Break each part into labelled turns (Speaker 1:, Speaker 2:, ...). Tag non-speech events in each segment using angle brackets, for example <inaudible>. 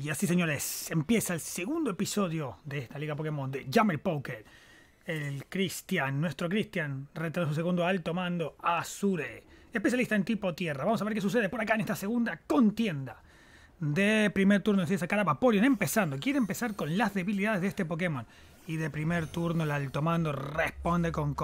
Speaker 1: Y así, señores, empieza el segundo episodio de esta Liga Pokémon de Jammer Poker. El Cristian, nuestro Cristian, retrasa su segundo alto mando Azure, especialista en tipo tierra. Vamos a ver qué sucede por acá en esta segunda contienda de primer turno. se sacar a Vaporeon empezando. Quiere empezar con las debilidades de este Pokémon y de primer turno el Altomando responde con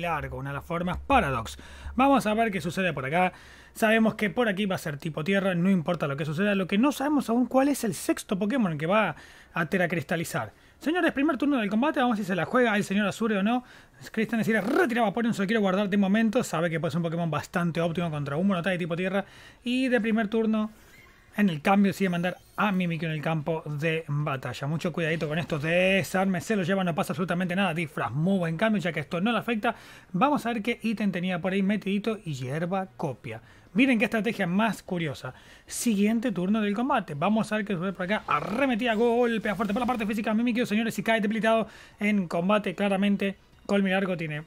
Speaker 1: largo, una de las formas paradox. Vamos a ver qué sucede por acá. Sabemos que por aquí va a ser tipo tierra, no importa lo que suceda, lo que no sabemos aún cuál es el sexto Pokémon que va a teracristalizar. Señores, primer turno del combate, vamos a ver si se la juega el señor Azure o no. Cristian decir retiraba por se lo quiero guardar de momento. Sabe que puede ser un Pokémon bastante óptimo contra un de tipo tierra. Y de primer turno en el cambio decide mandar a Mimikyu en el campo de batalla. Mucho cuidadito con estos desarmes, se lo lleva, no pasa absolutamente nada. Disfraz muy buen cambio, ya que esto no le afecta. Vamos a ver qué ítem tenía por ahí metidito y hierba copia. Miren qué estrategia más curiosa. Siguiente turno del combate. Vamos a ver qué sucede por acá. Arremetida, golpea fuerte por la parte física. Mimikyu, señores, si cae debilitado en combate, claramente Colmirargo tiene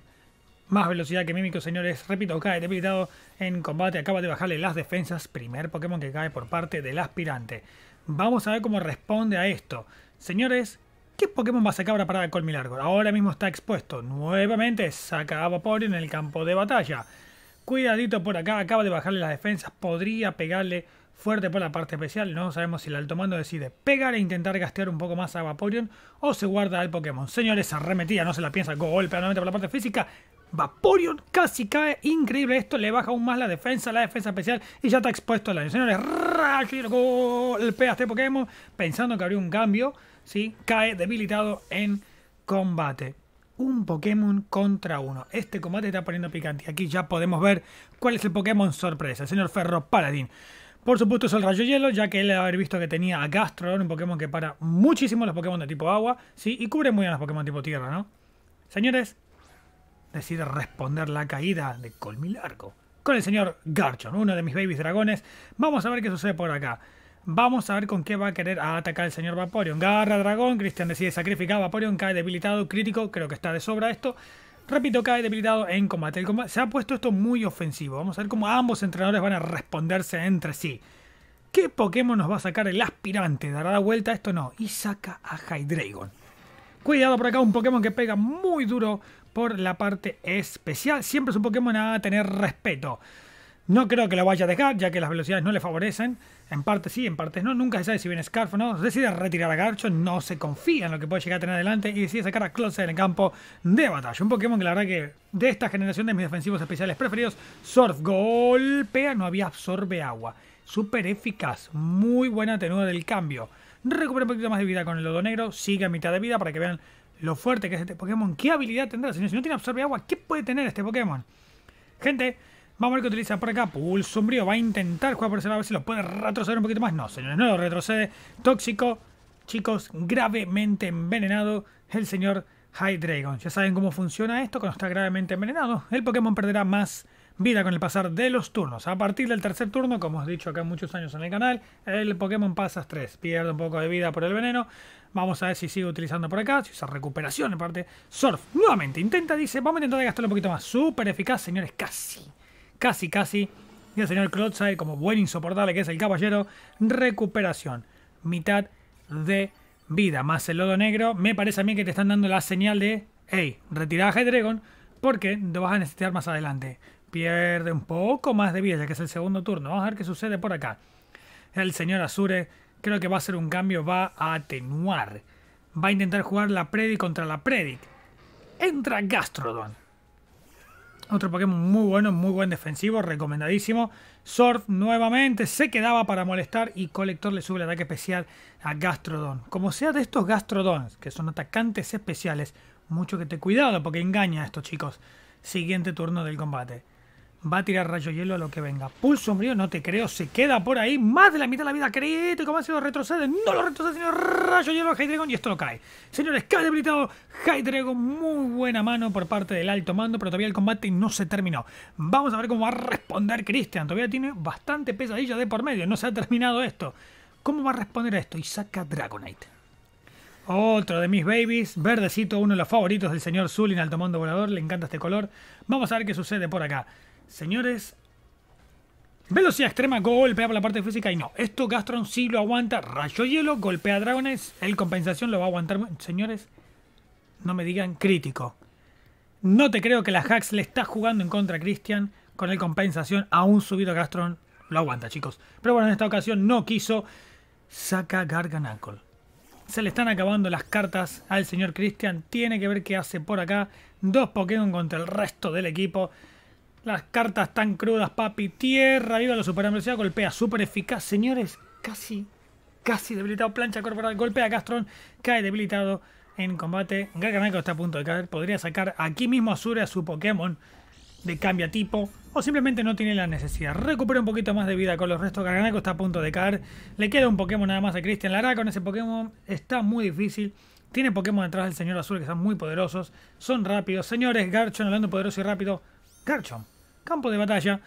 Speaker 1: más velocidad que Mímico, señores. Repito, cae debilitado en combate. Acaba de bajarle las defensas. Primer Pokémon que cae por parte del aspirante. Vamos a ver cómo responde a esto. Señores, ¿qué Pokémon va a sacar ahora para Colmilargo? Ahora mismo está expuesto. Nuevamente saca a Vaporeon en el campo de batalla. Cuidadito por acá. Acaba de bajarle las defensas. Podría pegarle fuerte por la parte especial. No sabemos si el alto mando decide pegar e intentar gastear un poco más a Vaporeon o se guarda al Pokémon. Señores, arremetida, no se la piensa, golpea nuevamente por la parte física. Vaporeon casi cae. Increíble esto. Le baja aún más la defensa, la defensa especial. Y ya está expuesto al año, Señores, golpea a este Pokémon. Pensando que habría un cambio. ¿sí? Cae debilitado en combate. Un Pokémon contra uno. Este combate está poniendo picante. Aquí ya podemos ver cuál es el Pokémon sorpresa. El señor Ferro Paladín. Por supuesto es el rayo hielo, ya que él haber visto que tenía a Gastrodon, un Pokémon que para muchísimo los Pokémon de tipo agua, ¿sí? Y cubre muy bien los Pokémon tipo tierra, ¿no? Señores, decide responder la caída de Colmilarco. con el señor Garchon, uno de mis babies dragones. Vamos a ver qué sucede por acá. Vamos a ver con qué va a querer atacar el señor Vaporeon. Garra dragón, Christian decide sacrificar. Vaporeon cae debilitado, crítico, creo que está de sobra esto. Repito, cae debilitado en combate. Se ha puesto esto muy ofensivo. Vamos a ver cómo ambos entrenadores van a responderse entre sí. ¿Qué Pokémon nos va a sacar el aspirante? ¿Dará la vuelta? Esto no. Y saca a Hydreigon. Cuidado por acá, un Pokémon que pega muy duro por la parte especial. Siempre es un Pokémon a tener respeto. No creo que lo vaya a dejar, ya que las velocidades no le favorecen. En parte sí, en partes no. Nunca se sabe si viene Scarf o no. Decide retirar a Garcho, no se confía en lo que puede llegar a tener adelante y decide sacar a Closet en el campo de batalla. Un Pokémon que la verdad que de esta generación de mis defensivos especiales preferidos, Surf golpea, no había absorbe agua. Súper eficaz, muy buena tenuda del cambio. Recupera un poquito más de vida con el lodo negro, sigue a mitad de vida para que vean lo fuerte que es este Pokémon, qué habilidad tendrá. Si no, si no tiene absorbe agua, ¿qué puede tener este Pokémon? Gente, vamos a ver qué utiliza por acá. Pulso sombrío, va a intentar jugar por ese a ver si lo puede retroceder un poquito más. No, señores, no lo retrocede. Tóxico, chicos, gravemente envenenado el señor Hydreigon. Ya saben cómo funciona esto, cuando está gravemente envenenado, el Pokémon perderá más vida con el pasar de los turnos. A partir del tercer turno, como os he dicho acá muchos años en el canal, el Pokémon pasa 3. pierde un poco de vida por el veneno. Vamos a ver si sigue utilizando por acá, si usa recuperación, parte. Surf, nuevamente, intenta, dice, vamos a intentar gastarlo un poquito más. Súper eficaz, señores, casi, casi, casi. Y el señor Clotzai, como buen insoportable que es el caballero, recuperación, mitad de vida, más el lodo negro. Me parece a mí que te están dando la señal de, hey, retiraje a porque lo vas a necesitar más adelante. Pierde un poco más de vida, ya que es el segundo turno. Vamos a ver qué sucede por acá. El señor Azure creo que va a hacer un cambio, va a atenuar. Va a intentar jugar la Predic contra la Predic. Entra Gastrodon. Otro Pokémon muy bueno, muy buen defensivo, recomendadísimo. Surf nuevamente se quedaba para molestar y Colector le sube el ataque especial a Gastrodon. Como sea de estos Gastrodons, que son atacantes especiales, mucho que te cuidado porque engaña a estos chicos. Siguiente turno del combate. Va a tirar rayo hielo a lo que venga. Pulso sombrío, no te creo. Se queda por ahí. Más de la mitad de la vida crítico. Ha sido retrocede. No lo retrocede, sino Rayo hielo a Hydreigon y esto lo cae. Señores, cae debilitado Dragon, Muy buena mano por parte del alto mando, pero todavía el combate no se terminó. Vamos a ver cómo va a responder Christian. Todavía tiene bastante pesadilla de por medio. No se ha terminado esto. ¿Cómo va a responder a esto? Y saca Dragonite. Otro de mis babies, verdecito, uno de los favoritos del señor Zulin, alto mando volador, le encanta este color. Vamos a ver qué sucede por acá. Señores, velocidad extrema, golpea por la parte física y no. Esto Gastron sí lo aguanta. Rayo hielo, golpea a dragones. El compensación lo va a aguantar. Señores, no me digan crítico. No te creo que la Hax le está jugando en contra a Cristian con el compensación. Aún subido a Gastron lo aguanta, chicos. Pero bueno, en esta ocasión no quiso. Saca Garganacol Se le están acabando las cartas al señor Cristian, Tiene que ver qué hace por acá. Dos Pokémon contra el resto del equipo. Las cartas tan crudas, papi. Tierra, viva los superhombres. golpea, súper eficaz. Señores, casi, casi debilitado. Plancha corporal, golpea a Castron. Cae debilitado en combate. Gaganaco está a punto de caer. Podría sacar aquí mismo a a su Pokémon de cambia tipo. O simplemente no tiene la necesidad. Recupera un poquito más de vida con los restos. Gaganaco está a punto de caer. Le queda un Pokémon nada más a Cristian Lara. Con ese Pokémon está muy difícil. Tiene Pokémon detrás del señor azul que son muy poderosos. Son rápidos. Señores, Garchon hablando poderoso y rápido. Garchomp. Campo de batalla.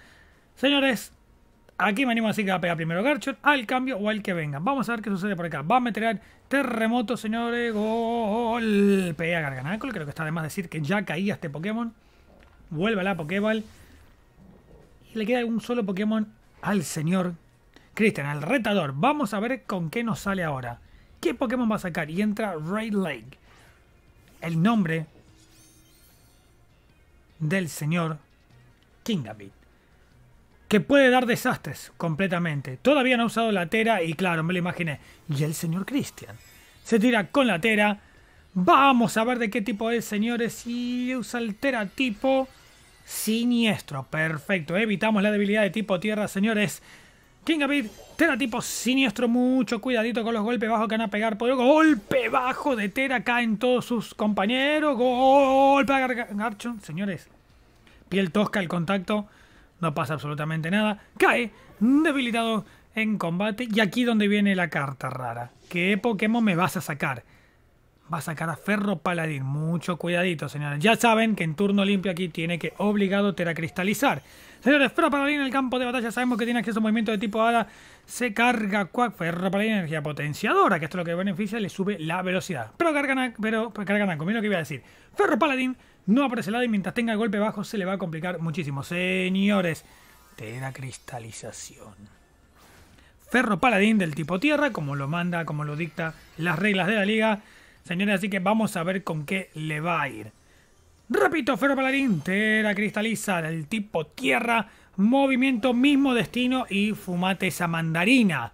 Speaker 1: Señores, aquí me animo a decir que va a pegar primero Garchomp, al cambio o al que venga. Vamos a ver qué sucede por acá. Va a meter terremoto, señores. Pega garganacol. Creo que está de decir que ya caía este Pokémon. Vuelve la Pokéball. Y le queda un solo Pokémon al señor Cristian, al retador. Vamos a ver con qué nos sale ahora. ¿Qué Pokémon va a sacar? Y entra Ray Lake. El nombre del señor Kingabit. Que puede dar desastres completamente. Todavía no ha usado la tera y claro, me lo imaginé. Y el señor Christian. Se tira con la tera. Vamos a ver de qué tipo es, señores. Y usa el tera tipo siniestro. Perfecto. Evitamos la debilidad de tipo tierra, señores. Kingabit Tera tipo siniestro, mucho cuidadito con los golpes bajos que van a pegar. por Golpe bajo de Tera caen todos sus compañeros. Golpe a Garchon, señores. Piel tosca el contacto. No pasa absolutamente nada. Cae debilitado en combate. Y aquí donde viene la carta rara. ¿Qué Pokémon me vas a sacar? va a sacar a Ferro Paladín. Mucho cuidadito, señores. Ya saben que en turno limpio aquí tiene que obligado teracristalizar. Señores, Ferro Paladín en el campo de batalla sabemos que tiene acceso a movimiento de tipo hada. Se carga cuac. Ferro Paladín, energía potenciadora, que esto lo que beneficia le sube la velocidad. Pero carga pero, cargan a, lo que iba a decir. Ferro Paladín no aparece el lado y mientras tenga el golpe bajo se le va a complicar muchísimo. Señores, teracristalización. Ferro Paladín del tipo tierra, como lo manda, como lo dicta las reglas de la liga. Señores, así que vamos a ver con qué le va a ir. Repito, Ferro Paladín, Tera Cristaliza, del tipo Tierra, Movimiento, mismo destino y fumate esa mandarina.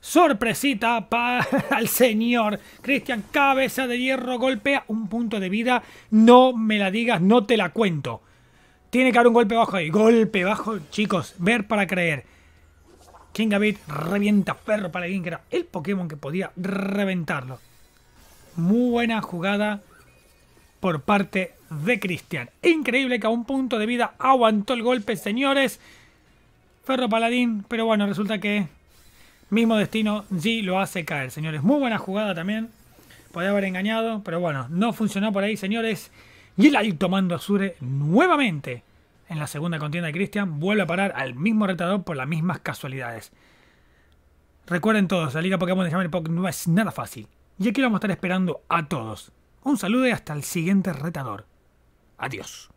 Speaker 1: Sorpresita para <laughs> el señor Cristian Cabeza de Hierro, golpea un punto de vida, no me la digas, no te la cuento. Tiene que haber un golpe bajo ahí, golpe bajo, chicos, ver para creer. King David revienta Ferro Paladín, que era el Pokémon que podía reventarlo. Muy buena jugada por parte de Cristian. Increíble que a un punto de vida aguantó el golpe, señores. Ferro Paladín, pero bueno, resulta que mismo destino G lo hace caer, señores. Muy buena jugada también. Podía haber engañado, pero bueno, no funcionó por ahí, señores. Y el alto tomando azure nuevamente en la segunda contienda de Cristian. Vuelve a parar al mismo retador por las mismas casualidades. Recuerden todos, la Liga Pokémon de Jammer no es nada fácil y aquí vamos a estar esperando a todos. Un saludo y hasta el siguiente retador. Adiós.